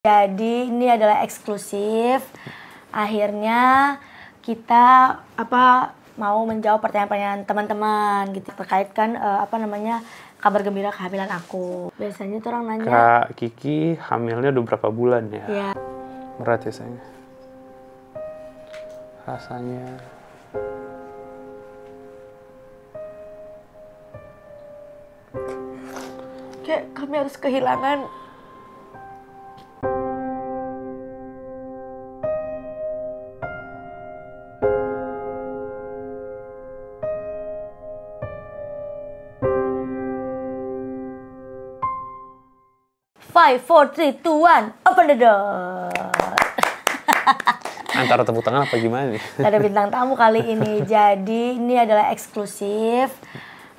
Jadi ini adalah eksklusif. Akhirnya kita apa mau menjawab pertanyaan-pertanyaan teman-teman gitu terkait kan uh, apa namanya kabar gembira kehamilan aku. Biasanya tuh orang nanya. Kak Kiki hamilnya udah berapa bulan ya? Iya. Berat ya sayang. Rasanya. Kayak kami harus kehilangan 5, 4, 3, 2, 1, open the door. Antara tepuk tangan apa gimana nih? Ada bintang tamu kali ini. Jadi ini adalah eksklusif.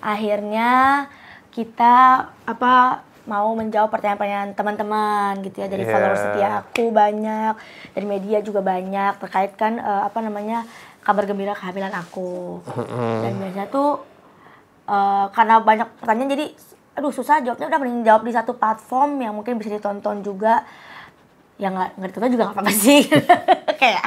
Akhirnya kita apa mau menjawab pertanyaan-pertanyaan teman-teman gitu ya dari yeah. followers setia aku banyak, dari media juga banyak terkait kan uh, apa namanya kabar gembira kehamilan aku. Mm -hmm. Dan biasanya tuh uh, karena banyak pertanyaan jadi aduh susah jawabnya udah mending jawab di satu platform yang mungkin bisa ditonton juga yang nggak ngerti tuh juga nggak apa-apa sih kayak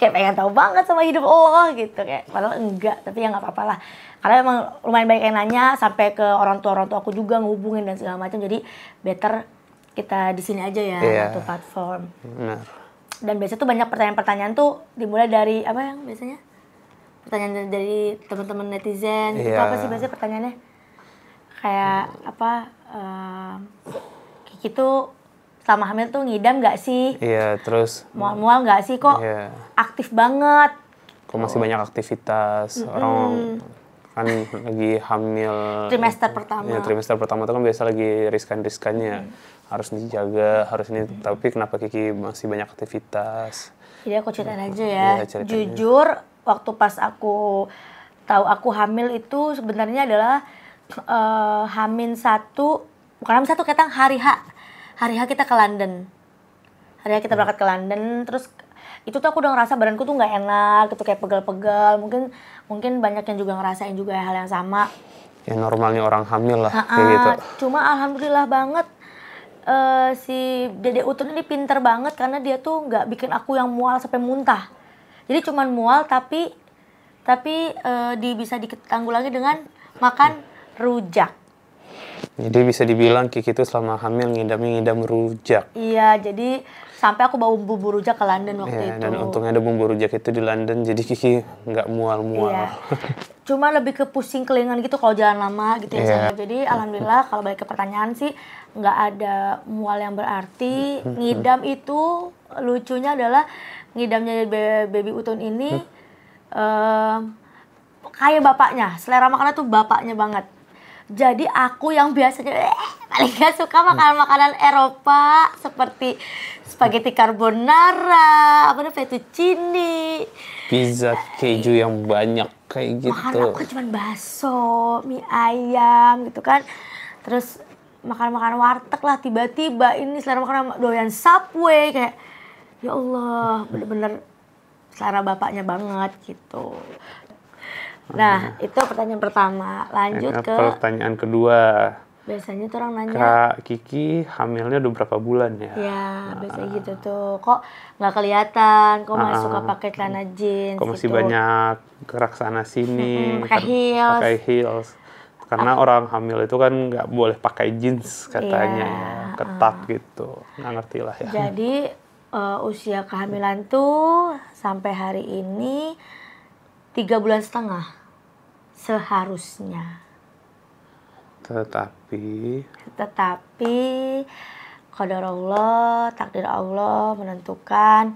kayak pengen tahu banget sama hidup Allah gitu kayak padahal enggak tapi ya nggak apa-apa lah karena emang lumayan banyak yang nanya sampai ke orang tua orang tua aku juga ngehubungin dan segala macam jadi better kita di sini aja ya yeah. satu platform nah. dan biasanya tuh banyak pertanyaan-pertanyaan tuh dimulai dari apa yang biasanya pertanyaan dari teman-teman netizen yeah. itu iya. apa sih biasanya pertanyaannya kayak hmm. apa um, Kiki gitu selama hamil tuh ngidam nggak sih? Iya, terus mual-mual nggak sih kok yeah. aktif banget? Kok masih banyak aktivitas mm -hmm. orang kan lagi hamil trimester pertama. Ya, trimester pertama tuh kan biasa lagi riskan-riskannya. Hmm. Harus dijaga, harus ini. Hmm. Tapi kenapa Kiki masih banyak aktivitas? Iya aku ceritain aja ya. ya Jujur, waktu pas aku tahu aku hamil itu sebenarnya adalah uh, Hamin satu bukan Hamin satu ketang hari H hari H kita ke London hari H kita hmm. berangkat ke London terus itu tuh aku udah ngerasa badanku tuh nggak enak gitu kayak pegel-pegel mungkin mungkin banyak yang juga ngerasain juga hal yang sama ya normalnya orang hamil lah ha kayak gitu cuma alhamdulillah banget uh, si dede utun ini pinter banget karena dia tuh nggak bikin aku yang mual sampai muntah jadi cuman mual tapi tapi uh, di bisa ditanggulangi dengan makan rujak. Jadi bisa dibilang Kiki itu selama hamil ngidam ngidam rujak. Iya, jadi sampai aku bawa bumbu rujak ke London waktu iya, itu. Dan untungnya ada bumbu rujak itu di London, jadi Kiki nggak mual-mual. Iya. Cuma lebih ke pusing kelingan gitu kalau jalan lama gitu yeah. ya. Iya. Jadi alhamdulillah kalau balik ke pertanyaan sih nggak ada mual yang berarti. Ngidam itu lucunya adalah ngidamnya baby utun ini um, kayak bapaknya. Selera makannya tuh bapaknya banget jadi aku yang biasanya eh, paling gak suka makanan-makanan Eropa seperti spaghetti carbonara, apa namanya fettuccine, pizza eh, keju yang banyak kayak gitu. Makan aku kan cuma bakso, mie ayam gitu kan. Terus makan-makan warteg lah tiba-tiba ini selera makanan doyan Subway kayak ya Allah bener-bener selera bapaknya banget gitu. Nah, itu pertanyaan pertama. Lanjut nah, ke pertanyaan kedua. Biasanya tuh orang nanya, Kak Kiki hamilnya udah berapa bulan ya? Ya, nah. biasanya ah. gitu tuh. Kok nggak kelihatan? Kok masih suka ah, ah. pakai celana jeans? Kok masih gitu. banyak gerak sana sini? Hmm, pakai heels. Pakai heels. Karena ah. orang hamil itu kan nggak boleh pakai jeans katanya iya, ya, ya, ketat uh. gitu. Nggak ngerti lah ya. Jadi uh, usia kehamilan tuh sampai hari ini tiga bulan setengah seharusnya. Tetapi. Tetapi kodar Allah, takdir Allah menentukan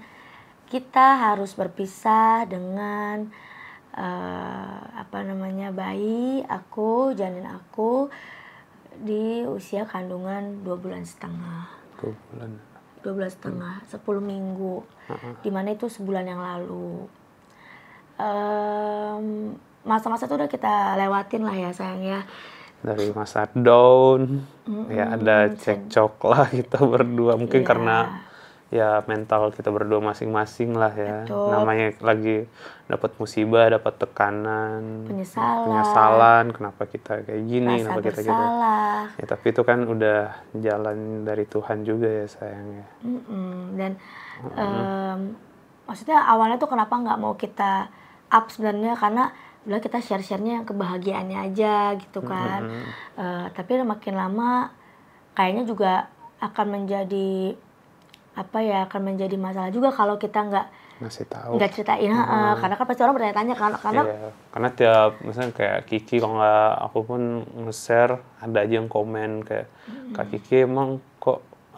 kita harus berpisah dengan uh, apa namanya bayi aku, janin aku di usia kandungan dua bulan setengah. Dua bulan. Dua bulan setengah, sepuluh minggu. Uh -huh. Dimana itu sebulan yang lalu masa-masa um, itu udah kita lewatin lah ya sayang ya dari masa down mm-hmm. ya ada cekcok lah kita berdua mungkin yeah. karena ya mental kita berdua masing-masing lah ya Betul. namanya lagi dapat musibah dapat tekanan penyesalan penyesalan kenapa kita kayak gini Rasa kenapa kita gitu ya tapi itu kan udah jalan dari Tuhan juga ya sayang ya mm-hmm. dan mm-hmm. Um, maksudnya awalnya tuh kenapa nggak mau kita up sebenarnya karena udah kita share-sharenya yang kebahagiaannya aja gitu kan. Mm -hmm. uh, tapi makin lama kayaknya juga akan menjadi apa ya akan menjadi masalah juga kalau kita nggak ngasih tahu nggak ceritain hmm. uh, karena kan pasti orang bertanya-tanya kan karena yeah. karena tiap misalnya kayak Kiki kalau nggak aku pun nge-share ada aja yang komen kayak hmm. kak Kiki emang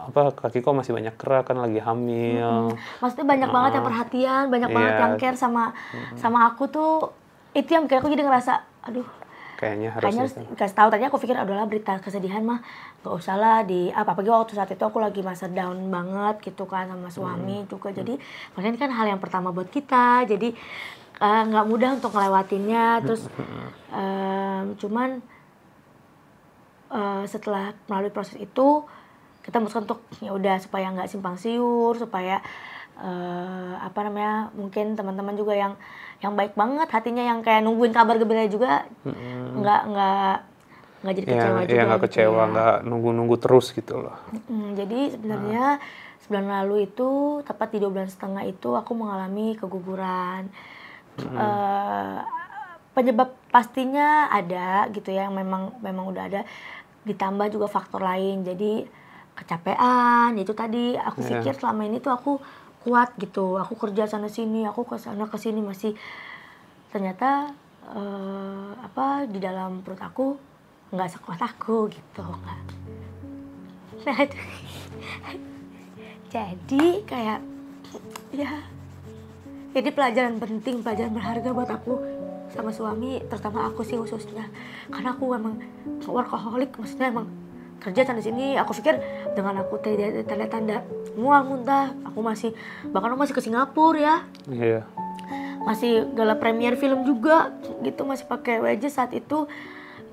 apa kaki kok masih banyak kerak kan lagi hamil. Hmm. Maksudnya banyak uh, banget yang perhatian, banyak yeah. banget yang care sama hmm. sama aku tuh itu yang kayak aku jadi ngerasa aduh kayaknya harus kayaknya harus gitu. dikasih tahu tadinya aku pikir adalah berita kesedihan mah gak usah lah di apa apalagi waktu saat itu aku lagi masa down banget gitu kan sama suami hmm. juga jadi hmm. makanya ini kan hal yang pertama buat kita jadi eh, nggak uh, mudah untuk ngelewatinnya terus um, cuman uh, setelah melalui proses itu kita memutuskan untuk ya udah supaya nggak simpang siur supaya uh, apa namanya mungkin teman-teman juga yang yang baik banget hatinya yang kayak nungguin kabar gembira juga hmm. nggak nggak nggak jadi iya, iya, gitu kecewa ya, juga ya nggak kecewa gitu ya. nunggu-nunggu terus gitu loh hmm, jadi sebenarnya hmm. sebulan lalu itu tepat di dua bulan setengah itu aku mengalami keguguran hmm. uh, penyebab pastinya ada gitu ya yang memang memang udah ada ditambah juga faktor lain jadi kecapean itu tadi aku yeah. pikir selama ini tuh aku kuat gitu aku kerja sana sini aku ke sana ke sini masih ternyata uh, apa di dalam perut aku nggak sekuat aku gitu nah itu jadi kayak ya jadi pelajaran penting pelajaran berharga buat aku sama suami terutama aku sih khususnya karena aku emang workaholic maksudnya emang kerja sana sini aku pikir dengan aku tanda-tanda mual muntah aku masih bahkan aku masih ke Singapura ya iya yeah. masih gala premier film juga gitu masih pakai wajah saat itu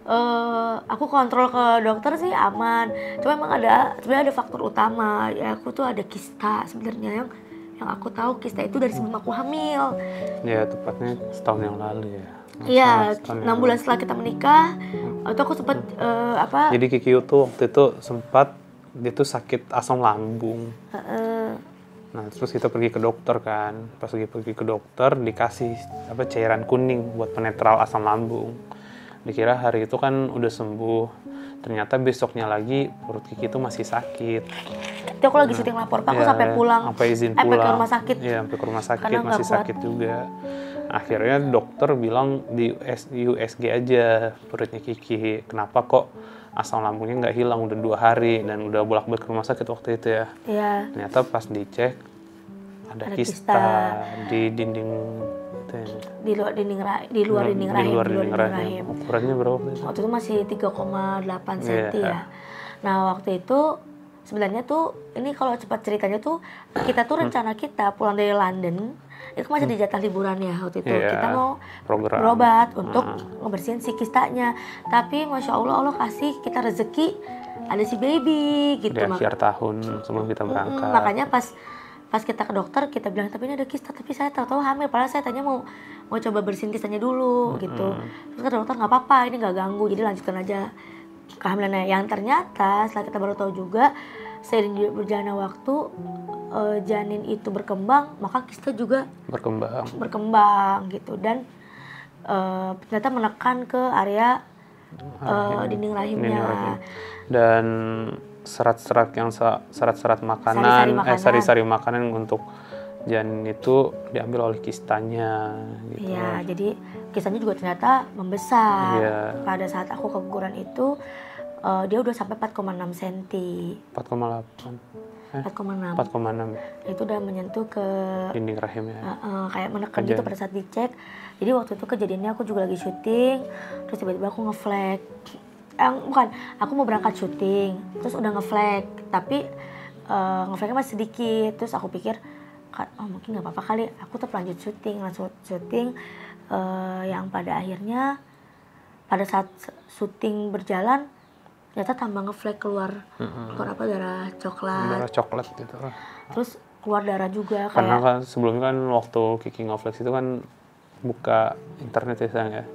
Uh, aku kontrol ke dokter sih aman, cuma emang ada sebenarnya ada faktor utama ya aku tuh ada kista sebenarnya yang yang aku tahu kista itu dari sebelum aku hamil. Ya tepatnya setahun yang lalu ya. Iya, enam bulan setelah kita menikah, waktu aku sempat uh, eh, apa? Jadi Kiki tuh waktu itu sempat dia tuh sakit asam lambung. Uh -uh. Nah terus kita pergi ke dokter kan, pas lagi pergi ke dokter dikasih apa cairan kuning buat penetral asam lambung. Dikira hari itu kan udah sembuh, ternyata besoknya lagi perut Kiki itu masih sakit. Itu aku lagi nah, syuting lapor, pak aku ya, sampai pulang. Sampai izin pulang. Sampai ke rumah sakit. Iya, sampai ke rumah sakit Karena masih sakit juga akhirnya dokter bilang di US, USG aja perutnya Kiki kenapa kok asam lambungnya nggak hilang udah dua hari dan udah bolak balik ke rumah sakit waktu itu ya iya. ternyata pas dicek ada, ada kista, kista di dinding ya. di luar dinding di rahim di luar dinding, rahim, di luar dinding rahim. ukurannya berapa itu? waktu itu masih 3,8 cm yeah. ya nah waktu itu sebenarnya tuh ini kalau cepat ceritanya tuh kita tuh rencana kita pulang dari London itu masih di jatah liburannya waktu itu yeah, kita mau program. berobat untuk hmm. ngebersihin si kistanya tapi masya allah allah kasih kita rezeki ada si baby gitu di akhir tahun sebelum kita berangkat hmm, makanya pas pas kita ke dokter kita bilang tapi ini ada kista tapi saya tahu-tahu hamil padahal saya tanya mau mau coba bersihin kistanya dulu hmm. gitu terus ke dokter nggak apa-apa ini nggak ganggu jadi lanjutkan aja kehamilannya yang ternyata setelah kita baru tahu juga seiring berjalannya waktu uh, janin itu berkembang maka kista juga berkembang berkembang gitu dan uh, ternyata menekan ke area uh, dinding rahimnya dinding rahim. dan serat-serat yang serat-serat makanan, makanan eh sari-sari makanan untuk janin itu diambil oleh kistanya gitu. Iya, jadi kistanya juga ternyata membesar. Ya. Pada saat aku keguguran itu uh, dia udah sampai 4,6 cm. 4,8. 4,6. 4,6. Itu udah menyentuh ke dinding rahim ya. Uh, uh, kayak menekan gitu pada saat dicek. Jadi waktu itu kejadiannya aku juga lagi syuting, terus tiba-tiba aku ngeflag. Eh, bukan, aku mau berangkat syuting, terus udah ngeflag, tapi uh, ngeflagnya masih sedikit. Terus aku pikir, oh mungkin nggak apa-apa kali. Aku tetap lanjut syuting, langsung syuting uh, yang pada akhirnya pada saat syuting berjalan ternyata tambah ngeflek keluar hmm. keluar apa darah coklat darah coklat gitu terus keluar darah juga karena kayak... kan sebelumnya kan waktu kicking ngeflek itu kan buka internet ya sayang ya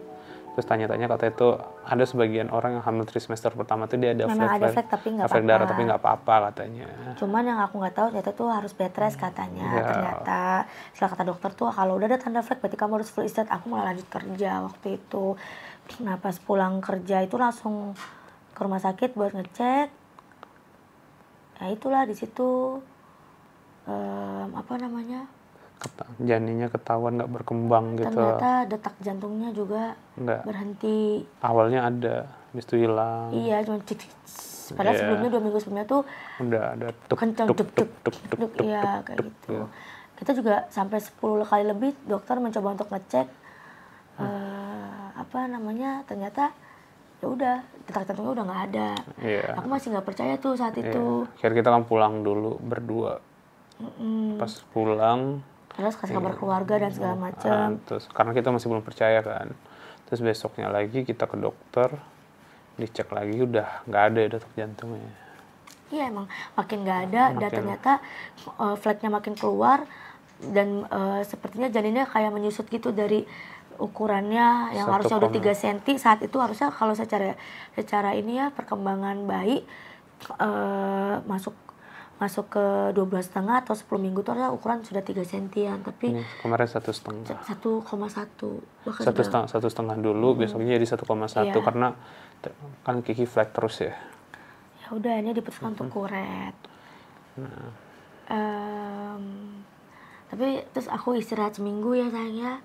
terus tanya-tanya kata itu ada sebagian orang yang hamil trimester pertama tuh dia ada Memang ada flek tapi nggak apa-apa. darah tapi nggak apa-apa katanya. Cuman yang aku nggak tahu ternyata tuh harus bed rest katanya. Yeah. Ternyata setelah kata dokter tuh kalau udah ada tanda flek berarti kamu harus full istirahat. Aku malah lanjut kerja waktu itu. Terus nah pas pulang kerja itu langsung ke rumah sakit buat ngecek ya itulah di situ um, apa namanya janinnya ketahuan nggak berkembang ternyata gitu ternyata detak jantungnya juga nggak berhenti awalnya ada habis hilang iya cuma cik, cik, padahal yeah. sebelumnya dua minggu sebelumnya tuh udah ada tuk, kenceng tuk tuk tuk tuk, tuk, iya kayak gitu ya. kita juga sampai sepuluh kali lebih dokter mencoba untuk ngecek hmm. uh, apa namanya ternyata ya udah detak jantungnya udah nggak ada yeah. aku masih nggak percaya tuh saat yeah. itu akhirnya kita kan pulang dulu berdua mm pas pulang terus kasih iya. kabar keluarga dan segala ah, macam terus karena kita masih belum percaya kan terus besoknya lagi kita ke dokter dicek lagi udah nggak ada ya detak jantungnya iya emang makin nggak ada makin... dan ternyata uh, eh, flatnya makin keluar dan uh, sepertinya janinnya kayak menyusut gitu dari ukurannya yang harusnya udah tiga senti saat itu harusnya kalau secara secara ini ya perkembangan bayi uh, masuk masuk ke belas setengah atau sepuluh minggu itu harusnya ukuran sudah 3 sentian tapi ini hmm, kemarin satu setengah satu koma satu satu setengah satu setengah dulu hmm. besoknya jadi satu koma satu iya. karena kan kiki flat terus ya ya udah ini diputuskan untuk hmm. kuret nah. um, tapi terus aku istirahat seminggu ya sayangnya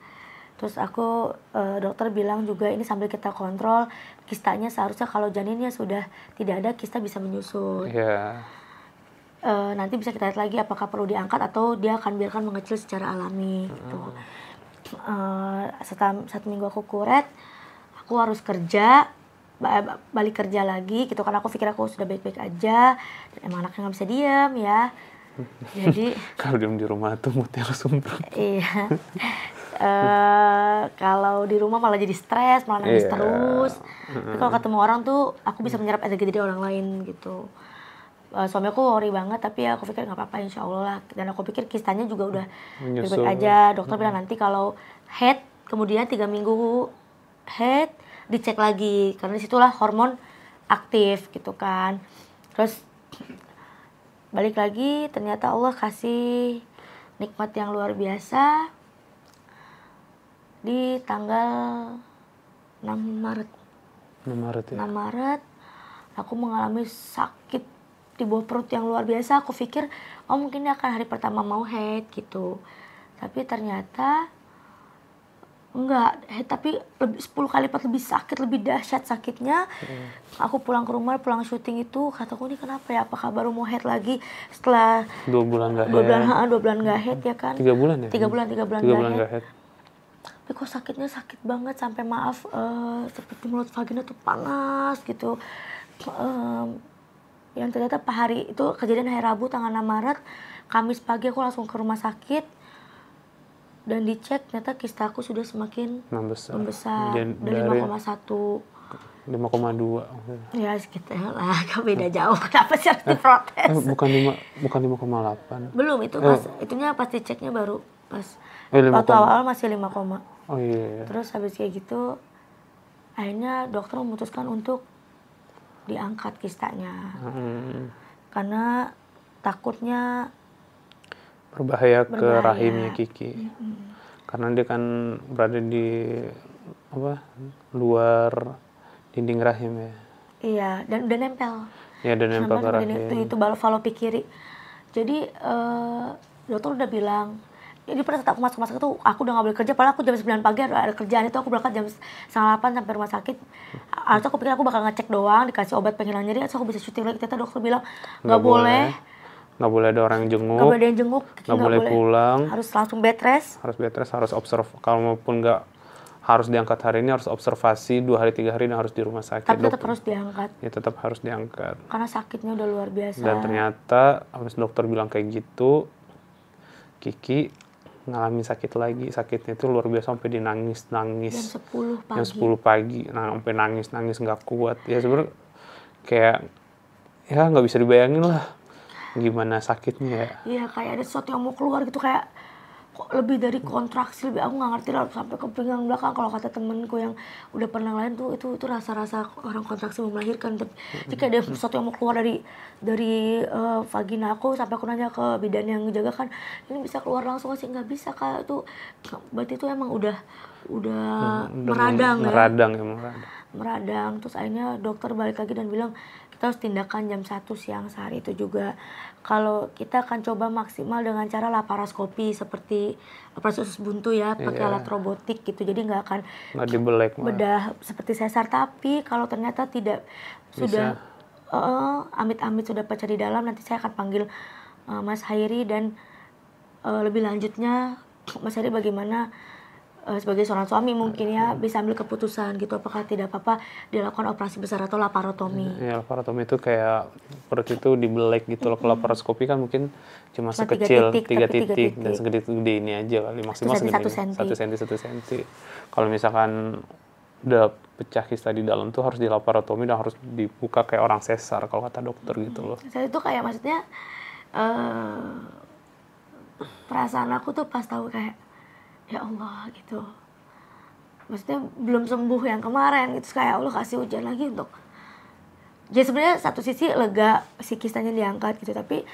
terus aku e, dokter bilang juga ini sambil kita kontrol kistanya seharusnya kalau janinnya sudah tidak ada kista bisa menyusut yeah. Iya. e, nanti bisa kita lihat lagi apakah perlu diangkat atau dia akan biarkan mengecil secara alami mm. gitu e, eh, setelah satu minggu aku kuret aku harus kerja balik kerja lagi gitu karena aku pikir aku sudah baik-baik aja dan emang anaknya nggak bisa diam ya jadi kalau diam di rumah tuh mutiara langsung iya uh, kalau di rumah malah jadi stres malah nangis yeah. terus tapi kalau ketemu orang tuh aku bisa menyerap energi dari orang lain gitu uh, suami aku worry banget tapi ya aku pikir nggak apa-apa insya Allah lah dan aku pikir kistanya juga udah baik ya. aja dokter bilang nanti kalau head kemudian tiga minggu head dicek lagi karena disitulah hormon aktif gitu kan terus balik lagi ternyata Allah kasih nikmat yang luar biasa di tanggal 6 Maret. 6 Maret ya. 6 Maret aku mengalami sakit di bawah perut yang luar biasa. Aku pikir oh mungkin ini akan hari pertama mau head gitu. Tapi ternyata enggak head tapi lebih 10 kali lipat lebih sakit, lebih dahsyat sakitnya. Hmm. Aku pulang ke rumah, pulang syuting itu kataku ini kenapa ya? Apakah baru mau head lagi setelah dua bulan enggak head. Dua bulan, dua bulan enggak hmm. head ya kan? tiga bulan ya? tiga bulan, tiga bulan, tiga bulan head tapi kok sakitnya sakit banget sampai maaf uh, seperti mulut vagina tuh panas gitu um, yang ternyata pak hari itu kejadian hari Rabu tanggal 6 Maret Kamis pagi aku langsung ke rumah sakit dan dicek ternyata kista aku sudah semakin membesar, membesar dan dari 5,1 5,2 ya sekitar lah kau beda jauh kenapa sih harus eh, diprotes eh, bukan 5 bukan 5,8 belum itu eh. pas eh. itunya pasti ceknya baru pas eh, waktu awal-awal masih 5, Oh iya, iya, iya. Terus habis kayak gitu akhirnya dokter memutuskan untuk diangkat kistanya. Hmm. Karena takutnya berbahaya, berbahaya. ke rahimnya Kiki. Hmm. Karena dia kan berada di apa? luar dinding rahim ya. Iya, dan udah nempel. Iya, udah nempel ke rahim. Itu, itu balok kiri. Jadi uh, dokter udah bilang ya pernah saat aku masuk rumah sakit tuh aku udah gak boleh kerja padahal aku jam 9 pagi ada kerjaan itu aku berangkat jam setengah 8 sampai rumah sakit harus aku pikir aku bakal ngecek doang dikasih obat penghilang nyeri aku bisa syuting lagi ternyata dokter bilang gak boleh Gak boleh ada orang jenguk nggak boleh ada yang jenguk gak boleh pulang harus langsung bed rest harus bed rest harus observe kalau maupun gak harus diangkat hari ini harus observasi dua hari tiga hari dan harus di rumah sakit. Tapi tetap harus diangkat. Ya tetap harus diangkat. Karena sakitnya udah luar biasa. Dan ternyata habis dokter bilang kayak gitu, Kiki ngalamin sakit lagi sakitnya itu luar biasa sampai dia nangis nangis jam 10 pagi, 10 pagi nah, sampai nangis nangis nggak kuat ya sebenarnya kayak ya nggak bisa dibayangin lah gimana sakitnya ya iya kayak ada sesuatu yang mau keluar gitu kayak lebih dari kontraksi lebih aku nggak ngerti lah sampai ke pinggang belakang kalau kata temenku yang udah pernah lain tuh itu itu rasa-rasa orang kontraksi mau melahirkan tapi jika ada sesuatu yang mau keluar dari dari uh, vagina aku sampai aku nanya ke bidan yang menjaga kan ini bisa keluar langsung sih nggak bisa kak itu berarti itu emang udah udah, hmm, meradang, ya. meradang ya meradang meradang terus akhirnya dokter balik lagi dan bilang terus tindakan jam 1 siang sehari itu juga kalau kita akan coba maksimal dengan cara laparoskopi seperti eh, proses buntu ya pakai yeah. alat robotik gitu jadi nggak akan belek, bedah seperti sesar tapi kalau ternyata tidak Bisa. sudah eh, amit-amit uh, sudah pecah di dalam nanti saya akan panggil uh, Mas Hairi dan uh, lebih lanjutnya Mas Hairi bagaimana Eh, sebagai seorang suami mungkin ya bisa ambil keputusan gitu apakah tidak apa-apa dilakukan operasi besar atau laparotomi. Ya laparotomi itu kayak perut itu dibelek gitu loh. Kalau laparoskopi kan mungkin cuma, cuma sekecil tiga titik, tiga titik, titik dan segede-gede ini aja kali maksimal satu senti, satu senti satu senti. Kalau misalkan udah pecah kista di dalam tuh harus dilaparotomi dan harus dibuka kayak orang sesar kalau kata dokter hmm. gitu loh. Saya itu kayak maksudnya uh, perasaan aku tuh pas tahu kayak ya Allah gitu maksudnya belum sembuh yang kemarin itu kayak Allah kasih hujan lagi untuk jadi ya, sebenarnya satu sisi lega kisahnya diangkat gitu tapi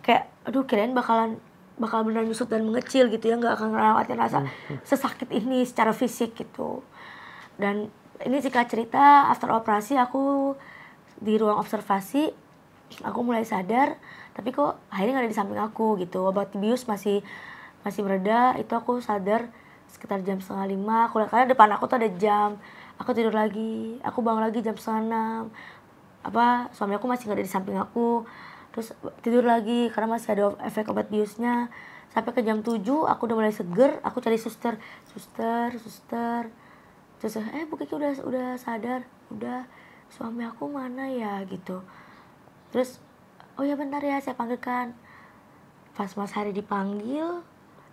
kayak aduh kirain bakalan bakal benar nyusut dan mengecil gitu ya nggak akan merawatnya rasa sesakit ini secara fisik gitu dan ini jika cerita after operasi aku di ruang observasi aku mulai sadar tapi kok akhirnya nggak ada di samping aku gitu obat bius masih masih mereda itu aku sadar sekitar jam setengah lima aku lihat karena depan aku tuh ada jam aku tidur lagi aku bangun lagi jam setengah enam apa suami aku masih nggak ada di samping aku terus tidur lagi karena masih ada efek obat biusnya sampai ke jam tujuh aku udah mulai seger aku cari suster suster suster terus eh bu Kiki udah udah sadar udah suami aku mana ya gitu terus oh ya bentar ya saya panggilkan pas mas hari dipanggil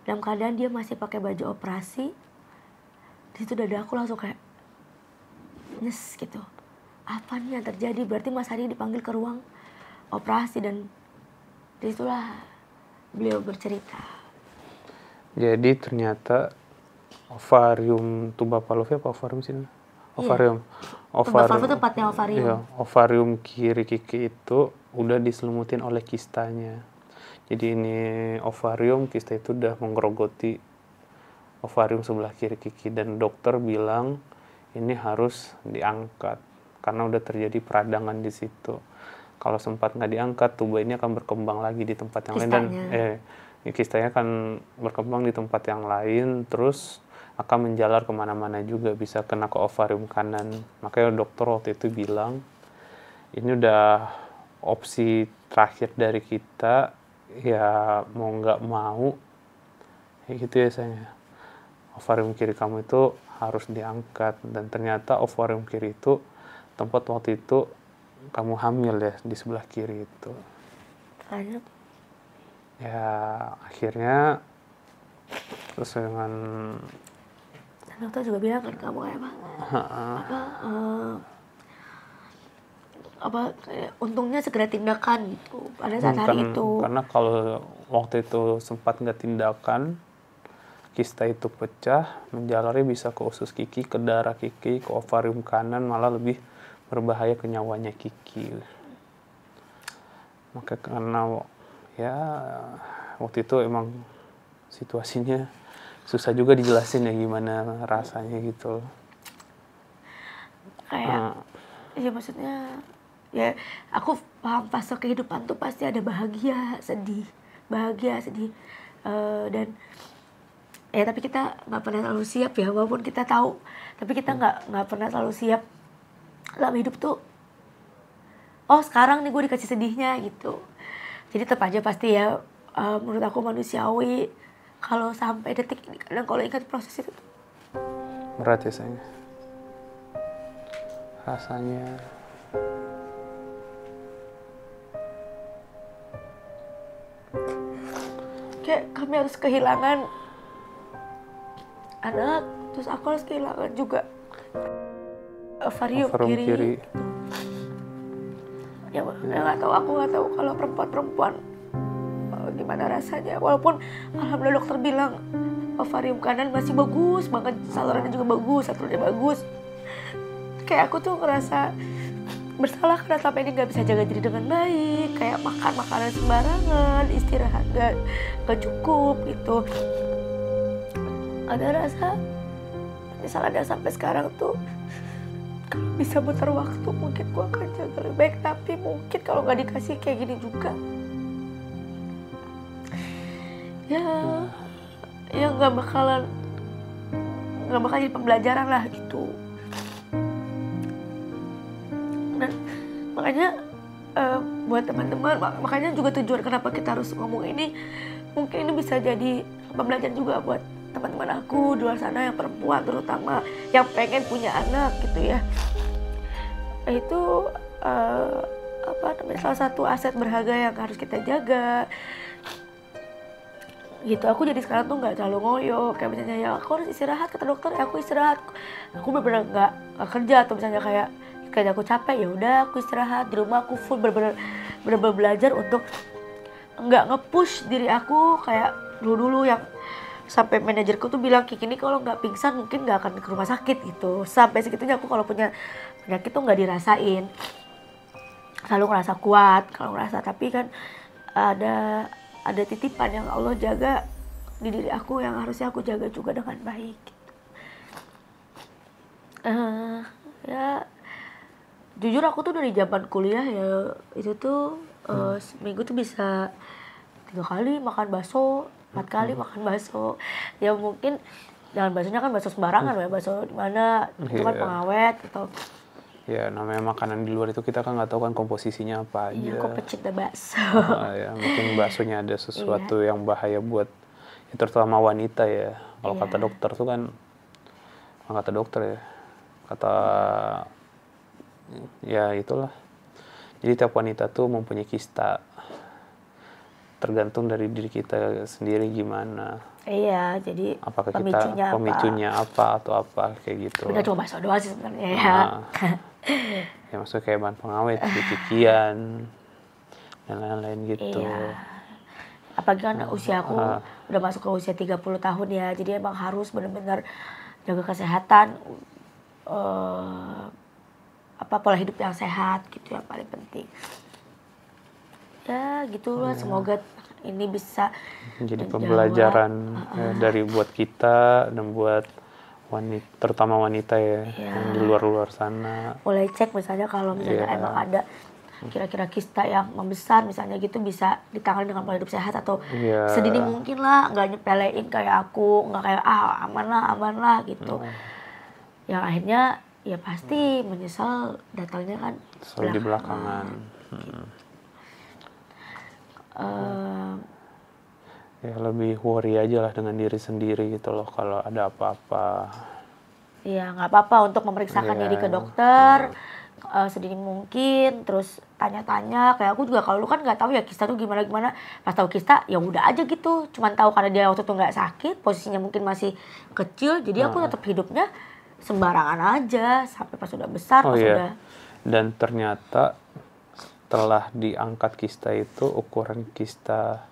dalam keadaan dia masih pakai baju operasi di situ dada aku langsung kayak nyes gitu apa nih yang terjadi berarti Mas Hadi dipanggil ke ruang operasi dan disitulah beliau bercerita jadi ternyata ovarium tuba palove apa ovarium sih ovarium iya. ovarium tuba tempatnya ovarium iya, ovarium kiri kiki itu udah diselimutin oleh kistanya jadi ini ovarium kista itu udah menggerogoti ovarium sebelah kiri Kiki dan dokter bilang ini harus diangkat karena udah terjadi peradangan di situ. Kalau sempat nggak diangkat, tuba ini akan berkembang lagi di tempat yang kistanya. lain dan eh, kistanya akan berkembang di tempat yang lain, terus akan menjalar kemana-mana juga bisa kena ke ovarium kanan. Makanya dokter waktu itu bilang ini udah opsi terakhir dari kita ya mau nggak mau ya gitu ya sayangnya ovarium kiri kamu itu harus diangkat dan ternyata ovarium kiri itu tempat waktu itu kamu hamil ya di sebelah kiri itu Ayat. ya akhirnya terus dengan anak juga bilang kan kamu apa apa eh, apa untungnya segera tindakan gitu pada saat Bukan, hmm, hari kan- itu karena kalau waktu itu sempat nggak tindakan kista itu pecah menjalari bisa ke usus kiki ke darah kiki ke ovarium kanan malah lebih berbahaya ke nyawanya kiki maka karena ya waktu itu emang situasinya susah juga dijelasin ya gimana rasanya gitu kayak nah, ya maksudnya ya aku paham fase kehidupan tuh pasti ada bahagia sedih bahagia sedih uh, dan ya tapi kita nggak pernah selalu siap ya walaupun kita tahu tapi kita nggak nggak pernah selalu siap dalam hidup tuh oh sekarang nih gue dikasih sedihnya gitu jadi tetap aja pasti ya uh, menurut aku manusiawi kalau sampai detik ini kadang kalau ingat proses itu berat ya sayang ya. rasanya kayak kami harus kehilangan anak terus aku harus kehilangan juga varium kiri, kiri. ya, ya nggak ya. tahu aku nggak tahu kalau perempuan-perempuan eh, gimana rasanya walaupun alhamdulillah dokter bilang ovarium eh, kanan masih bagus banget salurannya juga bagus saturnya bagus kayak aku tuh ngerasa bersalah karena selama ini nggak bisa jaga diri dengan baik kayak makan makanan sembarangan istirahat gak, gak cukup gitu ada rasa penyesalan ada sampai sekarang tuh kalau bisa putar waktu mungkin gua akan jaga lebih baik tapi mungkin kalau nggak dikasih kayak gini juga ya ya nggak bakalan nggak bakal jadi pembelajaran lah gitu makanya uh, buat teman-teman makanya juga tujuan kenapa kita harus ngomong ini mungkin ini bisa jadi pembelajaran juga buat teman-teman aku di luar sana yang perempuan terutama yang pengen punya anak gitu ya itu uh, apa namanya salah satu aset berharga yang harus kita jaga gitu aku jadi sekarang tuh nggak terlalu ngoyo kayak misalnya ya aku harus istirahat kata dokter ya aku istirahat aku benar-benar nggak kerja atau misalnya kayak kayak aku capek ya udah aku istirahat di rumah aku full bener-bener bener-bener belajar untuk nggak ngepush diri aku kayak dulu dulu yang sampai manajerku tuh bilang Kiki ini kalau nggak pingsan mungkin nggak akan ke rumah sakit gitu sampai segitunya aku kalau punya penyakit tuh nggak dirasain selalu ngerasa kuat kalau ngerasa tapi kan ada ada titipan yang Allah jaga di diri aku yang harusnya aku jaga juga dengan baik gitu. uh, ya jujur aku tuh dari zaman kuliah ya itu tuh eh, hmm. uh, seminggu tuh bisa tiga kali makan bakso empat hmm. kali makan bakso ya mungkin jangan baksonya kan bakso sembarangan hmm. ya bakso di mana itu kan iya. pengawet atau gitu. ya namanya makanan di luar itu kita kan nggak tahu kan komposisinya apa iya, aja. kok aku pecinta bakso. ya, mungkin baksonya ada sesuatu yeah. yang bahaya buat ya, terutama wanita ya. Kalau yeah. kata iya. dokter tuh kan kata dokter ya. Kata ya itulah jadi tiap wanita tuh mempunyai kista tergantung dari diri kita sendiri gimana iya jadi apakah pemicunya kita pemicunya apa? atau apa kayak gitu udah cuma bahasa doa sih sebenarnya ya nah, ya maksudnya kayak bahan pengawet cucian dan lain-lain gitu iya. apalagi kan uh, usia aku uh, udah masuk ke usia 30 tahun ya jadi emang harus benar-benar jaga kesehatan uh, apa pola hidup yang sehat gitu yang paling penting ya gitulah hmm. semoga ini bisa jadi pembelajaran uh -uh. dari buat kita dan buat wanita terutama wanita ya, ya. yang di luar luar sana boleh cek misalnya kalau misalnya ya. emang ada kira-kira kista yang membesar misalnya gitu bisa ditangani dengan pola hidup sehat atau ya. sedini mungkin lah nggak nyepelein kayak aku nggak kayak ah aman lah aman lah gitu hmm. yang akhirnya ya pasti hmm. menyesal datangnya kan Selalu di belakangan. Hmm. Uh, ya lebih worry aja lah dengan diri sendiri gitu loh kalau ada apa-apa. ya nggak apa-apa untuk memeriksakan yeah. diri ke dokter hmm. uh, sedini mungkin terus tanya-tanya kayak aku juga kalau lu kan nggak tahu ya Kista tuh gimana gimana pas tahu Kista ya udah aja gitu cuman tahu karena dia waktu itu nggak sakit posisinya mungkin masih kecil jadi aku tetap hidupnya sembarangan aja sampai pas sudah besar oh, pas iya. sudah dan ternyata setelah diangkat kista itu ukuran kista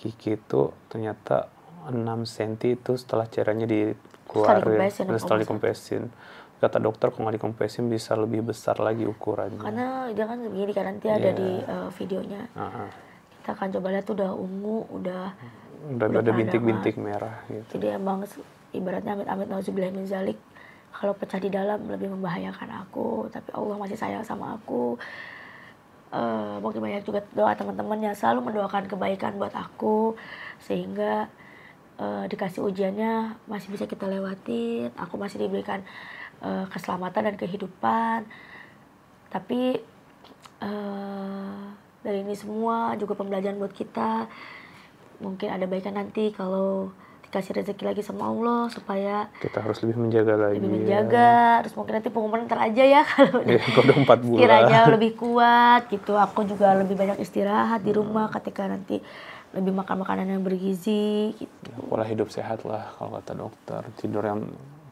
Kiki itu ternyata 6 cm itu setelah cairannya dikeluarin setelah, setelah oh, dikompresin kata dokter kalau nggak dikompresin bisa lebih besar lagi ukurannya karena dia kan begini kan nanti yeah. ada iya. di uh, videonya uh -huh. kita akan coba lihat udah ungu udah udah, udah ada bintik-bintik merah gitu. jadi emang ibaratnya amit-amit nauzubillah min zalik kalau pecah di dalam lebih membahayakan aku tapi Allah masih sayang sama aku uh, eh, mungkin banyak juga doa teman-teman yang selalu mendoakan kebaikan buat aku sehingga uh, dikasih ujiannya masih bisa kita lewatin aku masih diberikan uh, keselamatan dan kehidupan tapi uh, dari ini semua juga pembelajaran buat kita mungkin ada baiknya nanti kalau dikasih rezeki lagi sama Allah supaya kita harus lebih menjaga lagi lebih ya. menjaga ya. terus mungkin nanti pengumuman ntar aja ya kalau ya, udah empat bulan kiranya lebih kuat gitu aku juga lebih banyak istirahat di rumah ketika nanti lebih makan makanan yang bergizi gitu ya, pola hidup sehat lah kalau kata dokter tidur yang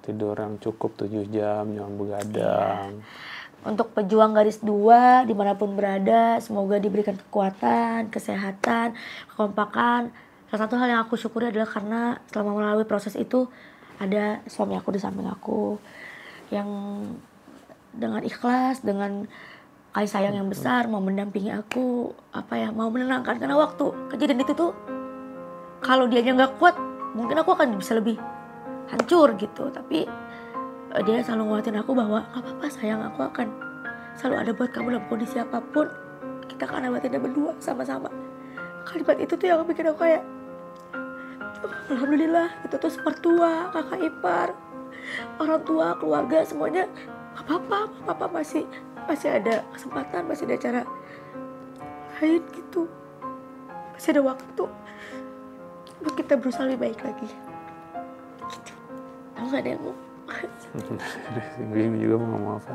tidur yang cukup tujuh jam jangan begadang ya untuk pejuang garis dua dimanapun berada semoga diberikan kekuatan kesehatan kekompakan salah satu hal yang aku syukuri adalah karena selama melalui proses itu ada suami aku di samping aku yang dengan ikhlas dengan kasih sayang yang besar mau mendampingi aku apa ya mau menenangkan karena waktu kejadian itu tuh kalau dia nggak kuat mungkin aku akan bisa lebih hancur gitu tapi eh, dia selalu nguatin aku bahwa nggak apa-apa sayang aku akan selalu ada buat kamu dalam kondisi apapun kita akan lewatinnya berdua sama-sama kalimat itu tuh yang bikin aku kayak alhamdulillah itu tuh mertua kakak ipar orang tua keluarga semuanya apa apa papa masih masih ada kesempatan masih ada cara lain gitu masih ada waktu buat kita berusaha lebih baik lagi gitu gak ada yang mau juga mau ngomong apa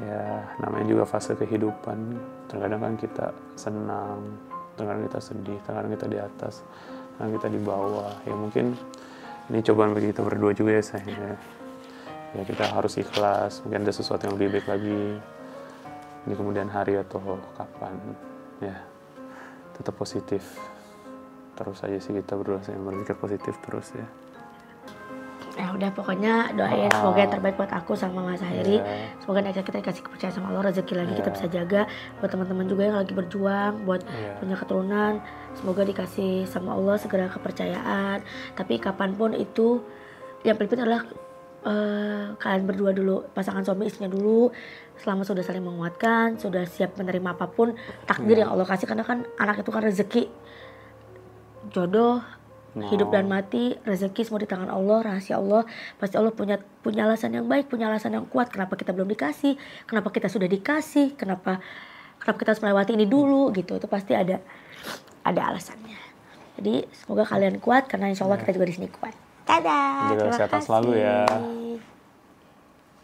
ya namanya juga fase kehidupan terkadang kan kita senang terkadang kita sedih terkadang kita di atas kan kita di bawah ya mungkin ini cobaan bagi kita berdua juga ya sayangnya ya kita harus ikhlas mungkin ada sesuatu yang lebih baik lagi di kemudian hari atau kapan ya tetap positif terus aja sih kita berdua saya berpikir positif terus ya ya udah pokoknya doain semoga yang terbaik buat aku sama Mas Hairi yeah. semoga next kita dikasih kepercayaan sama Allah rezeki lagi yeah. kita iya. bisa jaga buat teman-teman juga yang lagi berjuang buat yeah. punya keturunan semoga dikasih sama Allah segera kepercayaan tapi kapanpun itu yang penting adalah uh, kalian berdua dulu pasangan suami istrinya dulu selama sudah saling menguatkan sudah siap menerima apapun takdir yeah. yang Allah kasih karena kan anak itu kan rezeki jodoh Wow. Hidup dan nah. mati, rezeki semua di tangan Allah, rahasia Allah. Pasti Allah punya punya alasan yang baik, punya alasan yang kuat. Kenapa kita belum dikasih? Kenapa kita sudah dikasih? Kenapa kenapa kita harus melewati ini dulu gitu? Itu pasti ada ada alasannya. Jadi semoga kalian kuat karena insya Allah nah. kita juga di sini kuat. Dadah. terima kasih selalu ya.